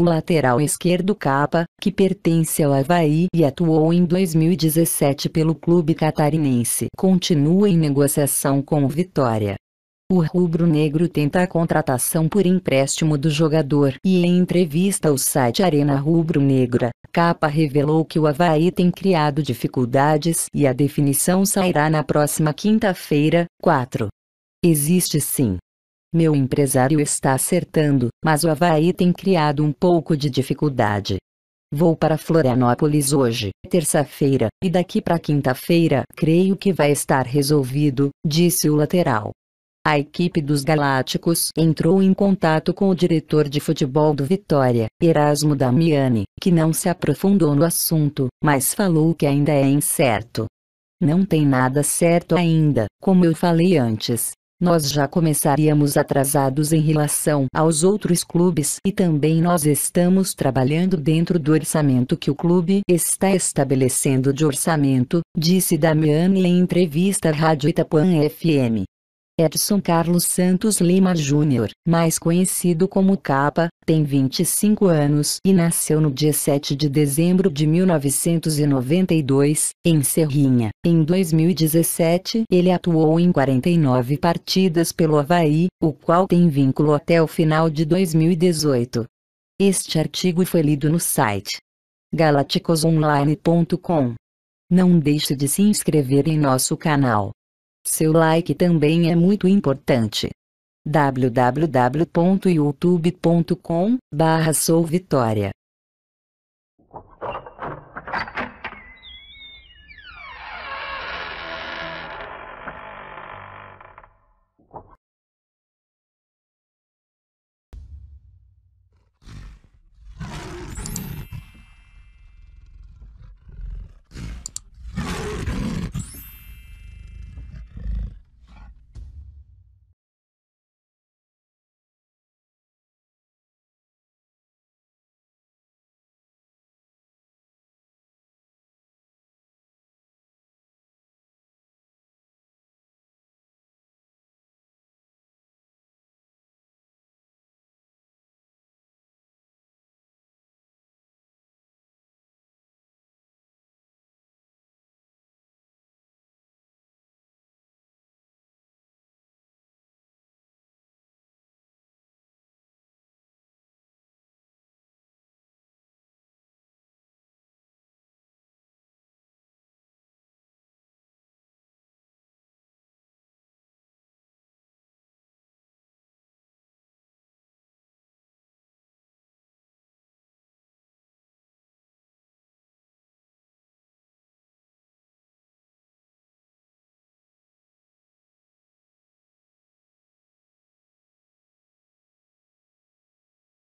o lateral esquerdo Capa, que pertence ao Havaí e atuou em 2017 pelo clube catarinense, continua em negociação com o Vitória. O rubro-negro tenta a contratação por empréstimo do jogador e em entrevista ao site Arena Rubro-Negra, Capa revelou que o Havaí tem criado dificuldades e a definição sairá na próxima quinta-feira, 4. Existe sim meu empresário está acertando, mas o Havaí tem criado um pouco de dificuldade. Vou para Florianópolis hoje, é terça-feira, e daqui para quinta-feira creio que vai estar resolvido, disse o lateral. A equipe dos Galáticos entrou em contato com o diretor de futebol do Vitória, Erasmo Damiani, que não se aprofundou no assunto, mas falou que ainda é incerto. Não tem nada certo ainda, como eu falei antes, nós já começaríamos atrasados em relação aos outros clubes e também nós estamos trabalhando dentro do orçamento que o clube está estabelecendo de orçamento, disse Damiani em entrevista à Rádio Itapuã FM. Edson Carlos Santos Lima Júnior, mais conhecido como Capa, tem 25 anos e nasceu no dia 7 de dezembro de 1992, em Serrinha. Em 2017, ele atuou em 49 partidas pelo Havaí, o qual tem vínculo até o final de 2018. Este artigo foi lido no site galaticosonline.com. Não deixe de se inscrever em nosso canal. Seu like também é muito importante. wwwyoutubecom Vitória